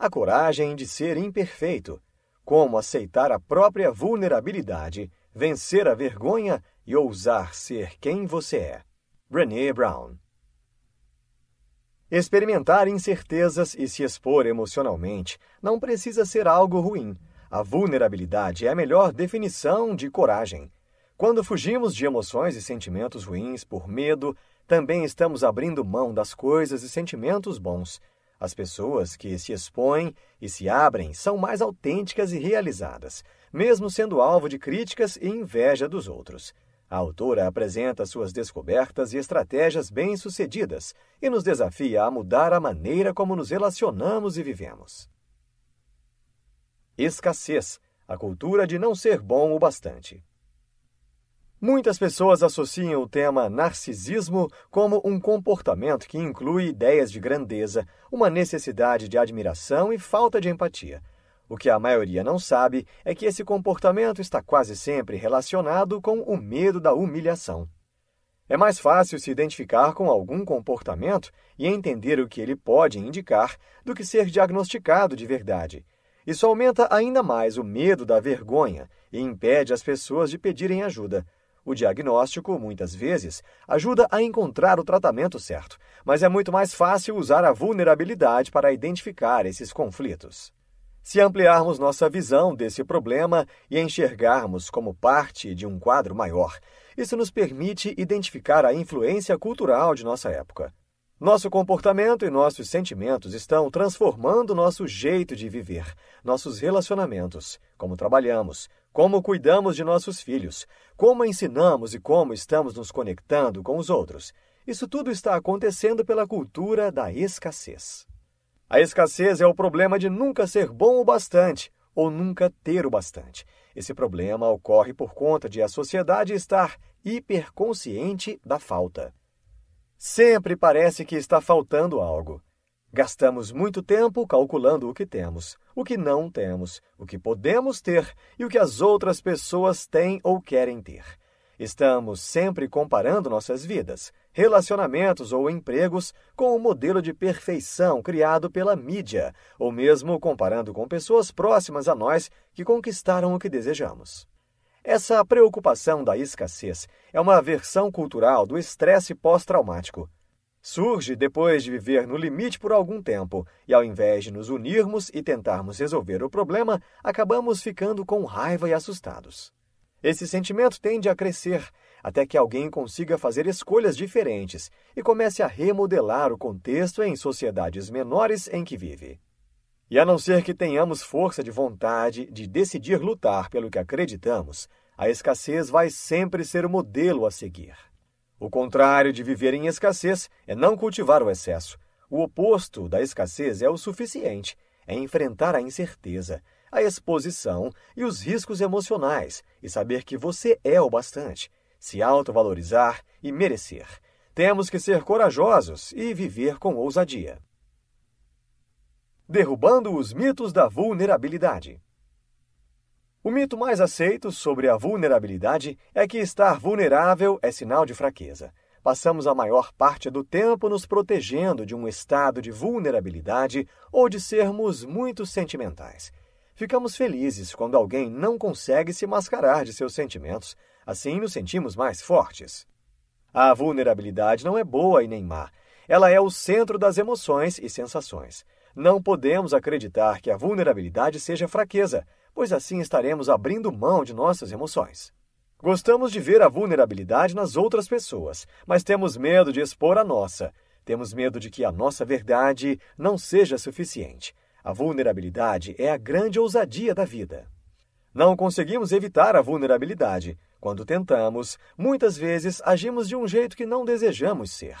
a coragem de ser imperfeito, como aceitar a própria vulnerabilidade, vencer a vergonha e ousar ser quem você é. Brené Brown. Experimentar incertezas e se expor emocionalmente não precisa ser algo ruim. A vulnerabilidade é a melhor definição de coragem. Quando fugimos de emoções e sentimentos ruins por medo, também estamos abrindo mão das coisas e sentimentos bons. As pessoas que se expõem e se abrem são mais autênticas e realizadas, mesmo sendo alvo de críticas e inveja dos outros. A autora apresenta suas descobertas e estratégias bem-sucedidas e nos desafia a mudar a maneira como nos relacionamos e vivemos. Escassez a cultura de não ser bom o bastante. Muitas pessoas associam o tema narcisismo como um comportamento que inclui ideias de grandeza, uma necessidade de admiração e falta de empatia. O que a maioria não sabe é que esse comportamento está quase sempre relacionado com o medo da humilhação. É mais fácil se identificar com algum comportamento e entender o que ele pode indicar do que ser diagnosticado de verdade. Isso aumenta ainda mais o medo da vergonha e impede as pessoas de pedirem ajuda. O diagnóstico, muitas vezes, ajuda a encontrar o tratamento certo, mas é muito mais fácil usar a vulnerabilidade para identificar esses conflitos. Se ampliarmos nossa visão desse problema e enxergarmos como parte de um quadro maior, isso nos permite identificar a influência cultural de nossa época. Nosso comportamento e nossos sentimentos estão transformando nosso jeito de viver, nossos relacionamentos, como trabalhamos, como cuidamos de nossos filhos, como ensinamos e como estamos nos conectando com os outros. Isso tudo está acontecendo pela cultura da escassez. A escassez é o problema de nunca ser bom o bastante ou nunca ter o bastante. Esse problema ocorre por conta de a sociedade estar hiperconsciente da falta. Sempre parece que está faltando algo. Gastamos muito tempo calculando o que temos, o que não temos, o que podemos ter e o que as outras pessoas têm ou querem ter. Estamos sempre comparando nossas vidas, relacionamentos ou empregos com o um modelo de perfeição criado pela mídia, ou mesmo comparando com pessoas próximas a nós que conquistaram o que desejamos. Essa preocupação da escassez é uma versão cultural do estresse pós-traumático Surge depois de viver no limite por algum tempo, e ao invés de nos unirmos e tentarmos resolver o problema, acabamos ficando com raiva e assustados. Esse sentimento tende a crescer até que alguém consiga fazer escolhas diferentes e comece a remodelar o contexto em sociedades menores em que vive. E a não ser que tenhamos força de vontade de decidir lutar pelo que acreditamos, a escassez vai sempre ser o modelo a seguir. O contrário de viver em escassez é não cultivar o excesso. O oposto da escassez é o suficiente, é enfrentar a incerteza, a exposição e os riscos emocionais e saber que você é o bastante, se autovalorizar e merecer. Temos que ser corajosos e viver com ousadia. Derrubando os mitos da vulnerabilidade. O mito mais aceito sobre a vulnerabilidade é que estar vulnerável é sinal de fraqueza. Passamos a maior parte do tempo nos protegendo de um estado de vulnerabilidade ou de sermos muito sentimentais. Ficamos felizes quando alguém não consegue se mascarar de seus sentimentos, assim nos sentimos mais fortes. A vulnerabilidade não é boa e nem má. Ela é o centro das emoções e sensações. Não podemos acreditar que a vulnerabilidade seja fraqueza pois assim estaremos abrindo mão de nossas emoções. Gostamos de ver a vulnerabilidade nas outras pessoas, mas temos medo de expor a nossa. Temos medo de que a nossa verdade não seja suficiente. A vulnerabilidade é a grande ousadia da vida. Não conseguimos evitar a vulnerabilidade. Quando tentamos, muitas vezes agimos de um jeito que não desejamos ser.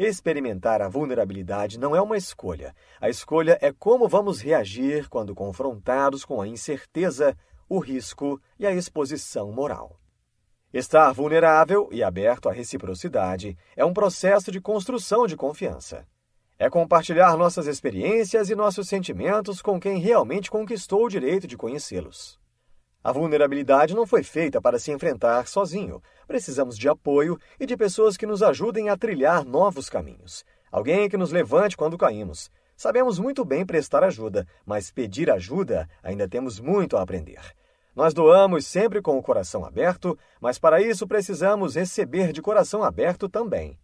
Experimentar a vulnerabilidade não é uma escolha. A escolha é como vamos reagir quando confrontados com a incerteza, o risco e a exposição moral. Estar vulnerável e aberto à reciprocidade é um processo de construção de confiança. É compartilhar nossas experiências e nossos sentimentos com quem realmente conquistou o direito de conhecê-los. A vulnerabilidade não foi feita para se enfrentar sozinho. Precisamos de apoio e de pessoas que nos ajudem a trilhar novos caminhos. Alguém que nos levante quando caímos. Sabemos muito bem prestar ajuda, mas pedir ajuda ainda temos muito a aprender. Nós doamos sempre com o coração aberto, mas para isso precisamos receber de coração aberto também.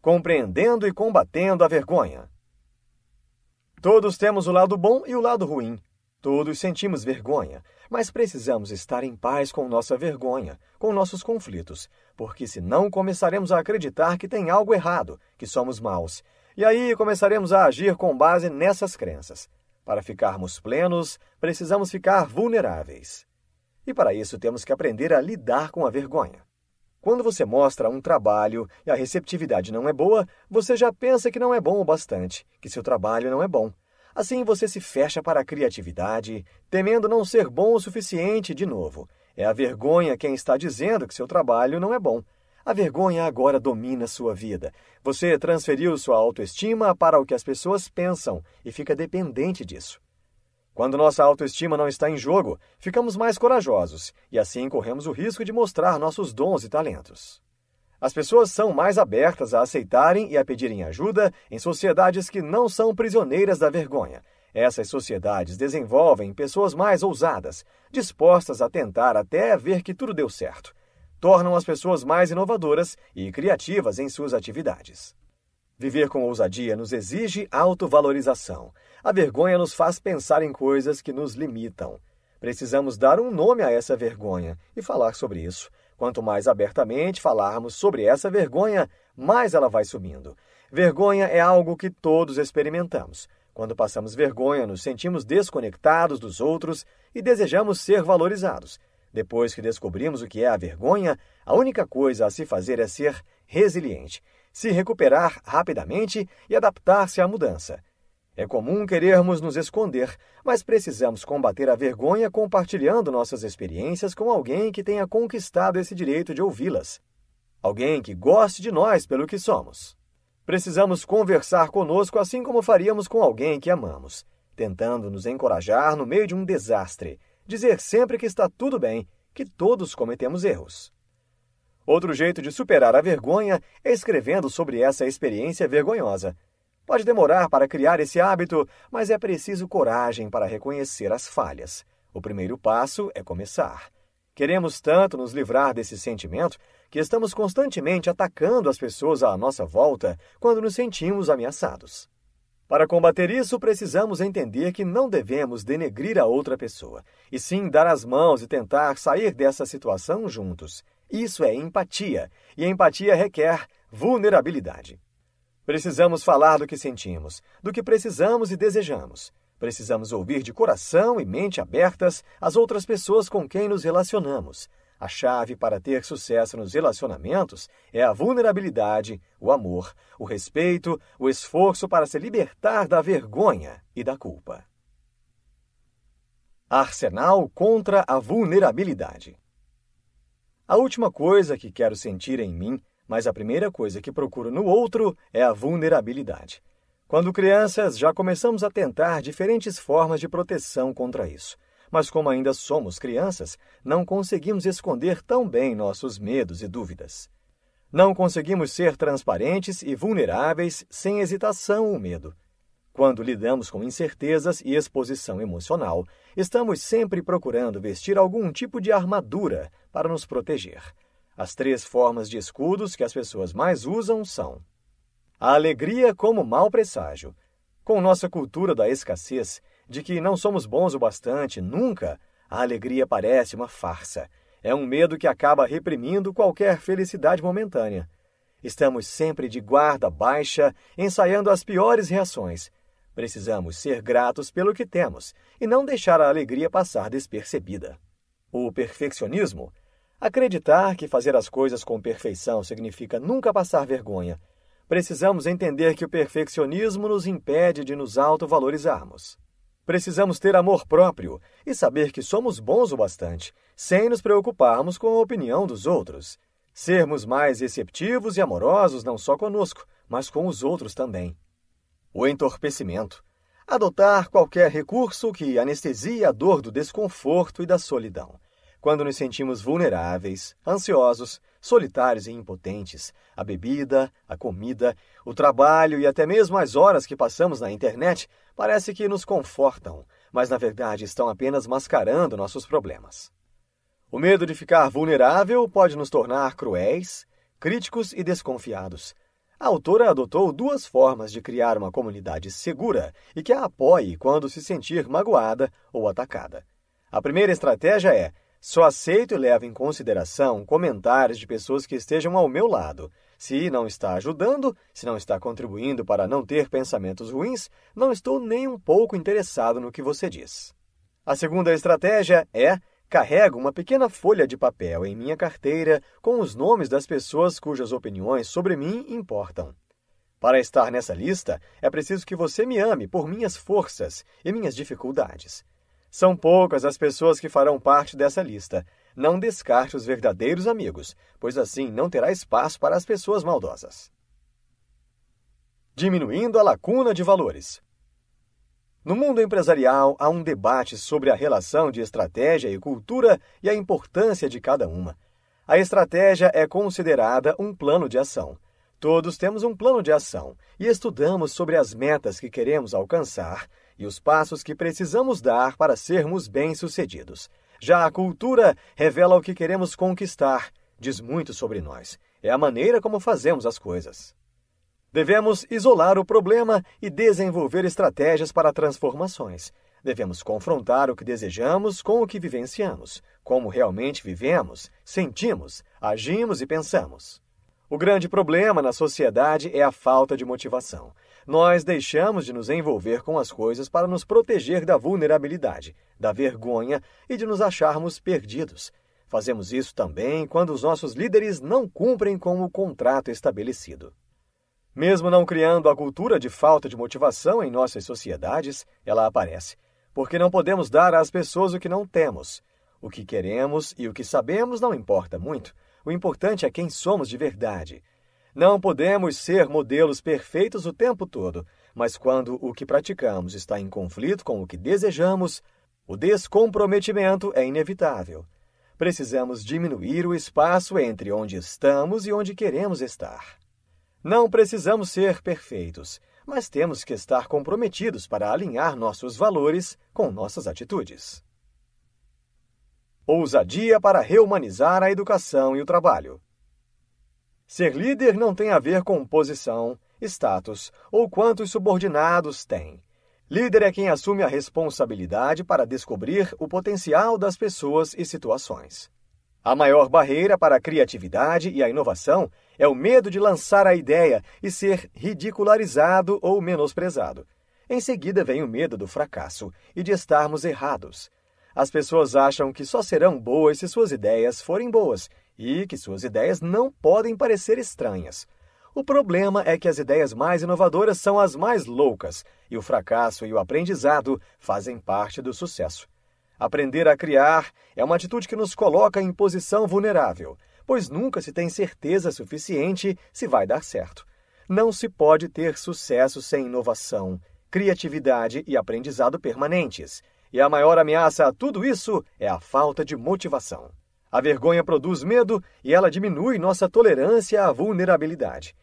Compreendendo e combatendo a vergonha. Todos temos o lado bom e o lado ruim. Todos sentimos vergonha, mas precisamos estar em paz com nossa vergonha, com nossos conflitos, porque senão começaremos a acreditar que tem algo errado, que somos maus, e aí começaremos a agir com base nessas crenças. Para ficarmos plenos, precisamos ficar vulneráveis. E para isso temos que aprender a lidar com a vergonha. Quando você mostra um trabalho e a receptividade não é boa, você já pensa que não é bom o bastante, que seu trabalho não é bom. Assim você se fecha para a criatividade, temendo não ser bom o suficiente de novo. É a vergonha quem está dizendo que seu trabalho não é bom. A vergonha agora domina sua vida. Você transferiu sua autoestima para o que as pessoas pensam e fica dependente disso. Quando nossa autoestima não está em jogo, ficamos mais corajosos e assim corremos o risco de mostrar nossos dons e talentos. As pessoas são mais abertas a aceitarem e a pedirem ajuda em sociedades que não são prisioneiras da vergonha. Essas sociedades desenvolvem pessoas mais ousadas, dispostas a tentar até ver que tudo deu certo. Tornam as pessoas mais inovadoras e criativas em suas atividades. Viver com ousadia nos exige autovalorização. A vergonha nos faz pensar em coisas que nos limitam. Precisamos dar um nome a essa vergonha e falar sobre isso. Quanto mais abertamente falarmos sobre essa vergonha, mais ela vai subindo. Vergonha é algo que todos experimentamos. Quando passamos vergonha, nos sentimos desconectados dos outros e desejamos ser valorizados. Depois que descobrimos o que é a vergonha, a única coisa a se fazer é ser resiliente, se recuperar rapidamente e adaptar-se à mudança. É comum querermos nos esconder, mas precisamos combater a vergonha compartilhando nossas experiências com alguém que tenha conquistado esse direito de ouvi-las. Alguém que goste de nós pelo que somos. Precisamos conversar conosco assim como faríamos com alguém que amamos, tentando nos encorajar no meio de um desastre, dizer sempre que está tudo bem, que todos cometemos erros. Outro jeito de superar a vergonha é escrevendo sobre essa experiência vergonhosa Pode demorar para criar esse hábito, mas é preciso coragem para reconhecer as falhas. O primeiro passo é começar. Queremos tanto nos livrar desse sentimento que estamos constantemente atacando as pessoas à nossa volta quando nos sentimos ameaçados. Para combater isso, precisamos entender que não devemos denegrir a outra pessoa, e sim dar as mãos e tentar sair dessa situação juntos. Isso é empatia, e empatia requer vulnerabilidade. Precisamos falar do que sentimos, do que precisamos e desejamos. Precisamos ouvir de coração e mente abertas as outras pessoas com quem nos relacionamos. A chave para ter sucesso nos relacionamentos é a vulnerabilidade, o amor, o respeito, o esforço para se libertar da vergonha e da culpa. Arsenal contra a vulnerabilidade. A última coisa que quero sentir em mim mas a primeira coisa que procuro no outro é a vulnerabilidade. Quando crianças, já começamos a tentar diferentes formas de proteção contra isso. Mas como ainda somos crianças, não conseguimos esconder tão bem nossos medos e dúvidas. Não conseguimos ser transparentes e vulneráveis sem hesitação ou medo. Quando lidamos com incertezas e exposição emocional, estamos sempre procurando vestir algum tipo de armadura para nos proteger. As três formas de escudos que as pessoas mais usam são a alegria como mau presságio. Com nossa cultura da escassez, de que não somos bons o bastante nunca, a alegria parece uma farsa. É um medo que acaba reprimindo qualquer felicidade momentânea. Estamos sempre de guarda baixa, ensaiando as piores reações. Precisamos ser gratos pelo que temos e não deixar a alegria passar despercebida. O perfeccionismo Acreditar que fazer as coisas com perfeição significa nunca passar vergonha. Precisamos entender que o perfeccionismo nos impede de nos autovalorizarmos. Precisamos ter amor próprio e saber que somos bons o bastante, sem nos preocuparmos com a opinião dos outros. Sermos mais receptivos e amorosos não só conosco, mas com os outros também. O entorpecimento. Adotar qualquer recurso que anestesie a dor do desconforto e da solidão. Quando nos sentimos vulneráveis, ansiosos, solitários e impotentes, a bebida, a comida, o trabalho e até mesmo as horas que passamos na internet parece que nos confortam, mas na verdade estão apenas mascarando nossos problemas. O medo de ficar vulnerável pode nos tornar cruéis, críticos e desconfiados. A autora adotou duas formas de criar uma comunidade segura e que a apoie quando se sentir magoada ou atacada. A primeira estratégia é só aceito e levo em consideração comentários de pessoas que estejam ao meu lado. Se não está ajudando, se não está contribuindo para não ter pensamentos ruins, não estou nem um pouco interessado no que você diz. A segunda estratégia é carrego uma pequena folha de papel em minha carteira com os nomes das pessoas cujas opiniões sobre mim importam. Para estar nessa lista, é preciso que você me ame por minhas forças e minhas dificuldades. São poucas as pessoas que farão parte dessa lista. Não descarte os verdadeiros amigos, pois assim não terá espaço para as pessoas maldosas. Diminuindo a lacuna de valores. No mundo empresarial, há um debate sobre a relação de estratégia e cultura e a importância de cada uma. A estratégia é considerada um plano de ação. Todos temos um plano de ação e estudamos sobre as metas que queremos alcançar e os passos que precisamos dar para sermos bem-sucedidos. Já a cultura revela o que queremos conquistar, diz muito sobre nós. É a maneira como fazemos as coisas. Devemos isolar o problema e desenvolver estratégias para transformações. Devemos confrontar o que desejamos com o que vivenciamos, como realmente vivemos, sentimos, agimos e pensamos. O grande problema na sociedade é a falta de motivação nós deixamos de nos envolver com as coisas para nos proteger da vulnerabilidade, da vergonha e de nos acharmos perdidos. Fazemos isso também quando os nossos líderes não cumprem com o contrato estabelecido. Mesmo não criando a cultura de falta de motivação em nossas sociedades, ela aparece, porque não podemos dar às pessoas o que não temos. O que queremos e o que sabemos não importa muito. O importante é quem somos de verdade. Não podemos ser modelos perfeitos o tempo todo, mas quando o que praticamos está em conflito com o que desejamos, o descomprometimento é inevitável. Precisamos diminuir o espaço entre onde estamos e onde queremos estar. Não precisamos ser perfeitos, mas temos que estar comprometidos para alinhar nossos valores com nossas atitudes. Ousadia para reumanizar a educação e o trabalho. Ser líder não tem a ver com posição, status ou quantos subordinados tem. Líder é quem assume a responsabilidade para descobrir o potencial das pessoas e situações. A maior barreira para a criatividade e a inovação é o medo de lançar a ideia e ser ridicularizado ou menosprezado. Em seguida vem o medo do fracasso e de estarmos errados. As pessoas acham que só serão boas se suas ideias forem boas e que suas ideias não podem parecer estranhas. O problema é que as ideias mais inovadoras são as mais loucas, e o fracasso e o aprendizado fazem parte do sucesso. Aprender a criar é uma atitude que nos coloca em posição vulnerável, pois nunca se tem certeza suficiente se vai dar certo. Não se pode ter sucesso sem inovação, criatividade e aprendizado permanentes. E a maior ameaça a tudo isso é a falta de motivação. A vergonha produz medo e ela diminui nossa tolerância à vulnerabilidade.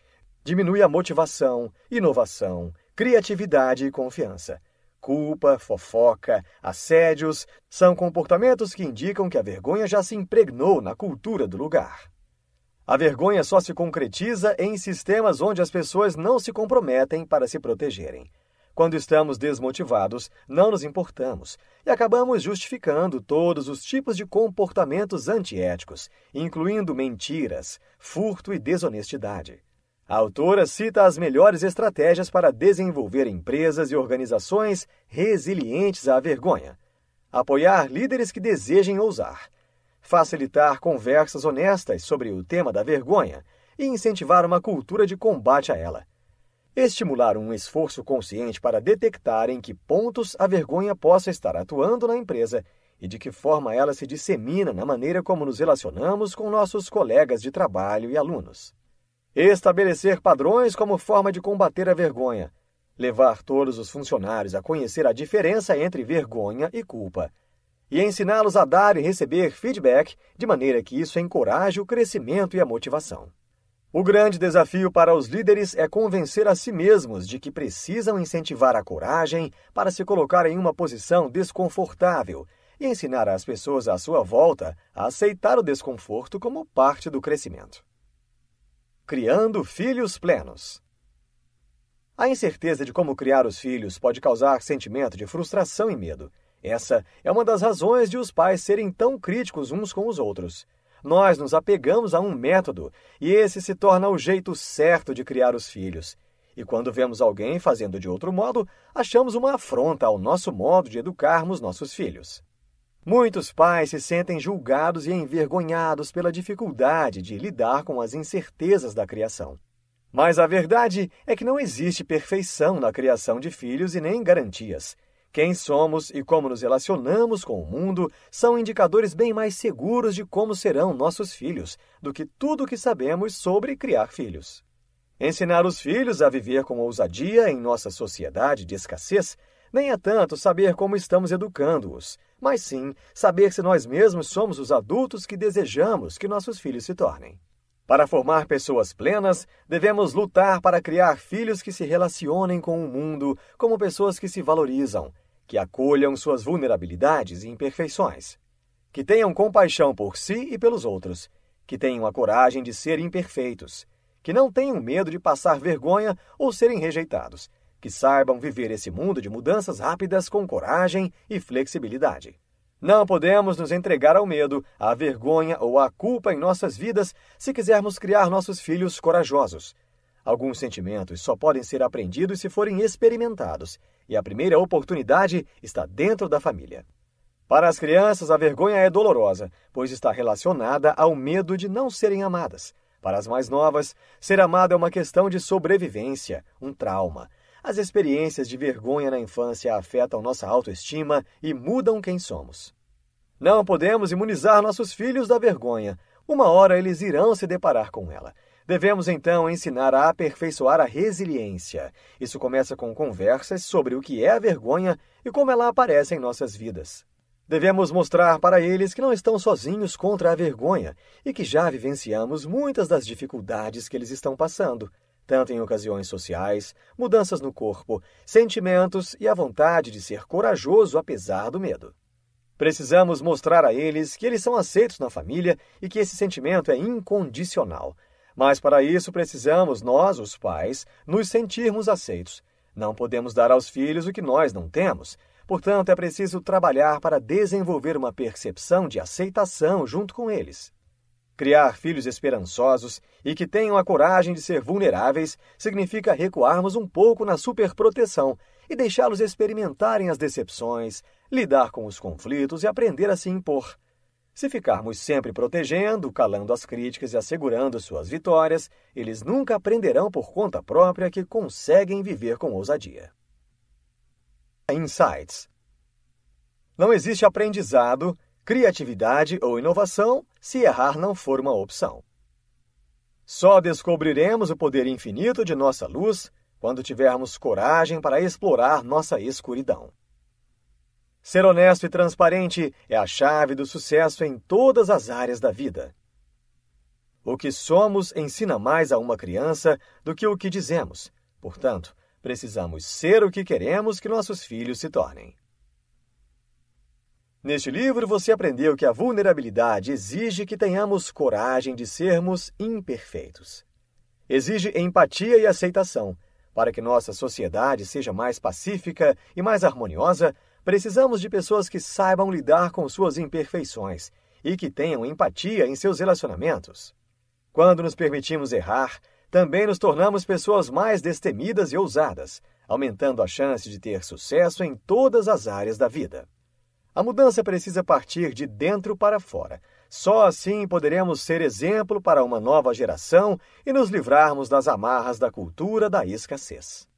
Diminui a motivação, inovação, criatividade e confiança. Culpa, fofoca, assédios são comportamentos que indicam que a vergonha já se impregnou na cultura do lugar. A vergonha só se concretiza em sistemas onde as pessoas não se comprometem para se protegerem. Quando estamos desmotivados, não nos importamos e acabamos justificando todos os tipos de comportamentos antiéticos, incluindo mentiras, furto e desonestidade. A autora cita as melhores estratégias para desenvolver empresas e organizações resilientes à vergonha. Apoiar líderes que desejem ousar. Facilitar conversas honestas sobre o tema da vergonha e incentivar uma cultura de combate a ela Estimular um esforço consciente para detectar em que pontos a vergonha possa estar atuando na empresa e de que forma ela se dissemina na maneira como nos relacionamos com nossos colegas de trabalho e alunos. Estabelecer padrões como forma de combater a vergonha. Levar todos os funcionários a conhecer a diferença entre vergonha e culpa. E ensiná-los a dar e receber feedback de maneira que isso encoraje o crescimento e a motivação. O grande desafio para os líderes é convencer a si mesmos de que precisam incentivar a coragem para se colocar em uma posição desconfortável e ensinar as pessoas à sua volta a aceitar o desconforto como parte do crescimento. Criando filhos plenos. A incerteza de como criar os filhos pode causar sentimento de frustração e medo. Essa é uma das razões de os pais serem tão críticos uns com os outros nós nos apegamos a um método e esse se torna o jeito certo de criar os filhos. E quando vemos alguém fazendo de outro modo, achamos uma afronta ao nosso modo de educarmos nossos filhos. Muitos pais se sentem julgados e envergonhados pela dificuldade de lidar com as incertezas da criação. Mas a verdade é que não existe perfeição na criação de filhos e nem garantias. Quem somos e como nos relacionamos com o mundo são indicadores bem mais seguros de como serão nossos filhos do que tudo o que sabemos sobre criar filhos. Ensinar os filhos a viver com ousadia em nossa sociedade de escassez nem é tanto saber como estamos educando-os, mas sim saber se nós mesmos somos os adultos que desejamos que nossos filhos se tornem. Para formar pessoas plenas, devemos lutar para criar filhos que se relacionem com o mundo como pessoas que se valorizam, que acolham suas vulnerabilidades e imperfeições, que tenham compaixão por si e pelos outros, que tenham a coragem de ser imperfeitos, que não tenham medo de passar vergonha ou serem rejeitados, que saibam viver esse mundo de mudanças rápidas com coragem e flexibilidade. Não podemos nos entregar ao medo, à vergonha ou à culpa em nossas vidas se quisermos criar nossos filhos corajosos, Alguns sentimentos só podem ser aprendidos se forem experimentados, e a primeira oportunidade está dentro da família. Para as crianças, a vergonha é dolorosa, pois está relacionada ao medo de não serem amadas. Para as mais novas, ser amado é uma questão de sobrevivência, um trauma. As experiências de vergonha na infância afetam nossa autoestima e mudam quem somos. Não podemos imunizar nossos filhos da vergonha. Uma hora eles irão se deparar com ela. Devemos então ensinar a aperfeiçoar a resiliência. Isso começa com conversas sobre o que é a vergonha e como ela aparece em nossas vidas. Devemos mostrar para eles que não estão sozinhos contra a vergonha e que já vivenciamos muitas das dificuldades que eles estão passando, tanto em ocasiões sociais, mudanças no corpo, sentimentos e a vontade de ser corajoso apesar do medo. Precisamos mostrar a eles que eles são aceitos na família e que esse sentimento é incondicional mas para isso precisamos, nós, os pais, nos sentirmos aceitos. Não podemos dar aos filhos o que nós não temos. Portanto, é preciso trabalhar para desenvolver uma percepção de aceitação junto com eles. Criar filhos esperançosos e que tenham a coragem de ser vulneráveis significa recuarmos um pouco na superproteção e deixá-los experimentarem as decepções, lidar com os conflitos e aprender a se impor. Se ficarmos sempre protegendo, calando as críticas e assegurando suas vitórias, eles nunca aprenderão por conta própria que conseguem viver com ousadia. Insights: Não existe aprendizado, criatividade ou inovação se errar não for uma opção. Só descobriremos o poder infinito de nossa luz quando tivermos coragem para explorar nossa escuridão. Ser honesto e transparente é a chave do sucesso em todas as áreas da vida. O que somos ensina mais a uma criança do que o que dizemos. Portanto, precisamos ser o que queremos que nossos filhos se tornem. Neste livro, você aprendeu que a vulnerabilidade exige que tenhamos coragem de sermos imperfeitos. Exige empatia e aceitação. Para que nossa sociedade seja mais pacífica e mais harmoniosa, Precisamos de pessoas que saibam lidar com suas imperfeições e que tenham empatia em seus relacionamentos. Quando nos permitimos errar, também nos tornamos pessoas mais destemidas e ousadas, aumentando a chance de ter sucesso em todas as áreas da vida. A mudança precisa partir de dentro para fora. Só assim poderemos ser exemplo para uma nova geração e nos livrarmos das amarras da cultura da escassez.